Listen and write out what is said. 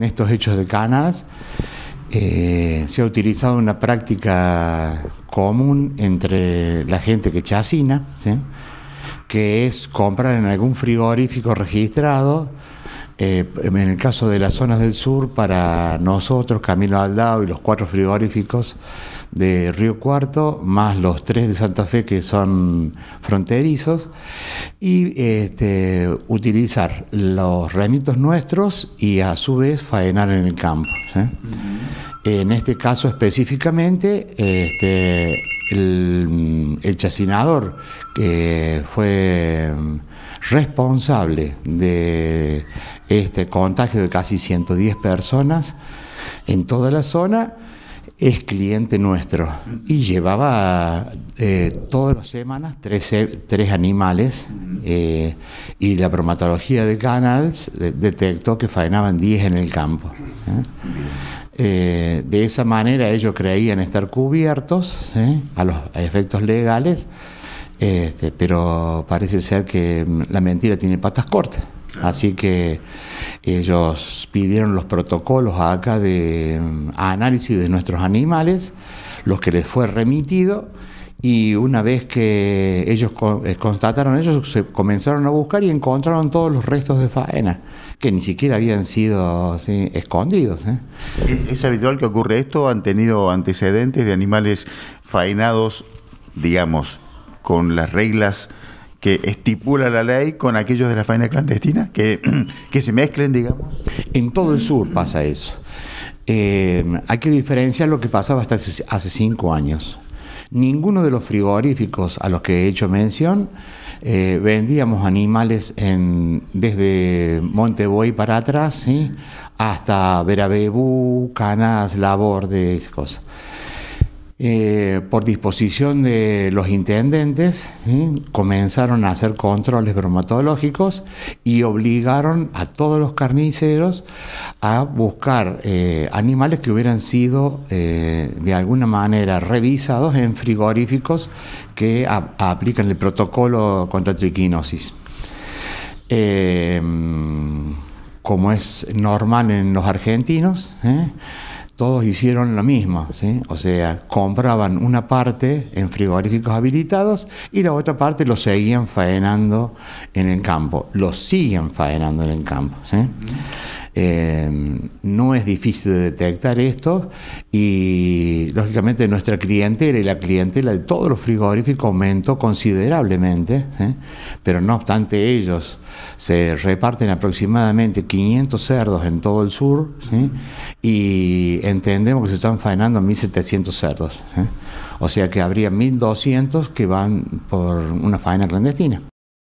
En estos hechos de canas eh, se ha utilizado una práctica común entre la gente que chacina, que es comprar en algún frigorífico registrado eh, en el caso de las zonas del sur, para nosotros, Camilo Aldao y los cuatro frigoríficos de Río Cuarto, más los tres de Santa Fe que son fronterizos, y este, utilizar los remitos nuestros y a su vez faenar en el campo. En este caso específicamente, este, el, chacinador que fue responsable de este contagio de casi 110 personas en toda la zona, es cliente nuestro y llevaba eh, todas las semanas tres, animales eh, y la bromatología de Canals detectó que faenaban 10 en el campo. ¿eh? de esa manera ellos creían estar cubiertos a los efectos legales este, pero parece ser que mm, la mentira tiene patas cortas. Así que ellos pidieron los protocolos acá de mm, análisis de nuestros animales, los que les fue remitido, y una vez que ellos eh, constataron, ellos se comenzaron a buscar y encontraron todos los restos de faena, que ni siquiera habían sido escondidos. ¿eh? ¿Es, habitual que ocurre esto? ¿Han tenido antecedentes de animales faenados, digamos, con las reglas que estipula la ley con aquellos de la faena clandestina, que, se mezclen, digamos? En todo el sur pasa eso. Eh, hay que diferenciar lo que pasaba hasta hace, cinco años. Ninguno de los frigoríficos a los que he hecho mención eh, vendíamos animales desde Monteboy para atrás ¿sí? hasta Verabebú, Canas, Labor, de esas cosas. Eh, por disposición de los intendentes, comenzaron a hacer controles bromatológicos y obligaron a todos los carniceros a buscar eh, animales que hubieran sido eh, de alguna manera revisados en frigoríficos que aplican el protocolo contra triquinosis. como es normal en los argentinos, todos hicieron lo mismo, o sea, compraban una parte en frigoríficos habilitados y la otra parte lo seguían faenando en el campo, lo siguen faenando en el campo. Em, no es difícil de detectar esto y lógicamente nuestra clientela y la clientela de todos los frigoríficos aumentó considerablemente, ¿eh? pero no obstante ellos se reparten aproximadamente 500 cerdos en todo el sur y entendemos que se están faenando 1.700 cerdos. ¿eh? O sea que habría 1.200 que van por una faena clandestina.